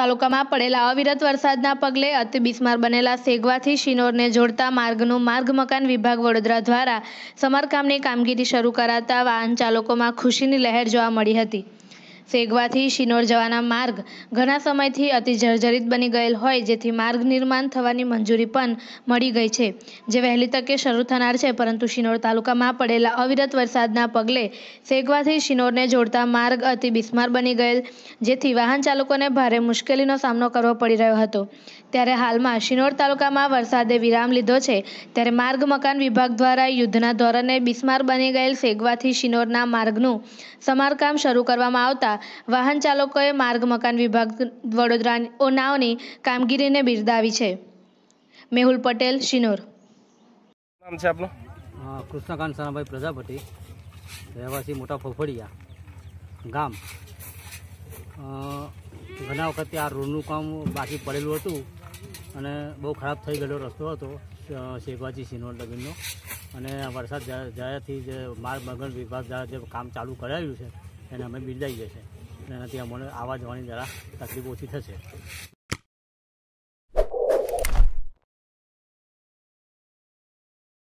તાલુકામાં પડેલા અવિરત વરસાદના પગલે અતિબિસ્માર બનેલા સેગવાથી શિનોરને જોડતા માર્ગનું માર્ગ મકાન વિભાગ વડોદરા દ્વારા સમારકામની કામગીરી શરૂ કરાતા વાહન ચાલકોમાં ખુશીની લહેર જોવા મળી હતી સેગવાથી શિનોર જવાના માર્ગ ઘણા સમયથી અતિ જર્જરિત બની ગયેલ હોય જેથી માર્ગ નિર્માણ થવાની મંજૂરી પણ મળી ગઈ છે જે વહેલી તકે શરૂ થનાર છે પરંતુ શિનોર તાલુકામાં પડેલા અવિરત વરસાદના પગલે સેગવાથી શિનોરને જોડતા માર્ગ અતિ બિસ્માર બની ગયેલ જેથી વાહન ચાલકોને ભારે મુશ્કેલીનો સામનો કરવો પડી રહ્યો હતો ત્યારે હાલમાં શિનોર તાલુકામાં વરસાદે વિરામ લીધો છે ત્યારે માર્ગ મકાન વિભાગ દ્વારા યુદ્ધના ધોરણે બિસ્માર બની ગયેલ સેગવાથી શિનોરના માર્ગનું સમારકામ શરૂ કરવામાં આવતા વાહન ચાલકોએ માર્ગ મકાન વિભાગ વડોદરા ઓનાઓની કામગીરીને બિરદાવી છે મેહુલ પટેલ શિનોર નામ છે આપનું કૃષ્ણકાંત સાનાભાઈ પ્રજાપતિ રહેવાસી મોટા ફોફડિયા ગામ ઘણા વખતે આ રોડનું કામ બાકી પડેલું હતું અને બહુ ખરાબ થઈ ગયેલો રસ્તો હતો શેખવાજી સિનોર લગીનનો અને વરસાદ જ્યારેથી જે માર્ગ મગન વિભાગ દ્વારા જે કામ ચાલુ કરાવ્યું છે એને અમે બિરદાઈ જશે અને એનાથી અમને આવવા જવાની જરા તકલીફ ઓછી થશે